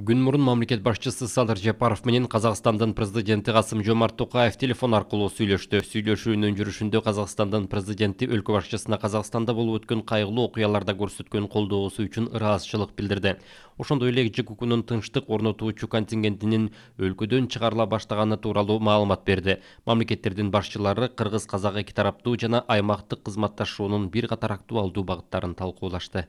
күн мурун мамлекет башчысы садыр жапаров менен казакстандын президенти касым жомарт токаев телефон аркылуу сүйлөштү сүйлөшүүнүн жүрүшүндө казакстандын президенти өлкө башчысына казакстанда болуп өткөн кайгылуу окуяларда көрсөткөн колдоосу үчүн ыраазычылык билдирди ошондой эле жккунун тынчтык орнотуучу контингентинин өлкөдөн чыгарыла баштаганы тууралуу маалымат берди мамлекеттердин башчылары кыргыз казак эки тараптуу жана аймактык кызматташуунун бир катар актуалдуу багыттарын талкуулашты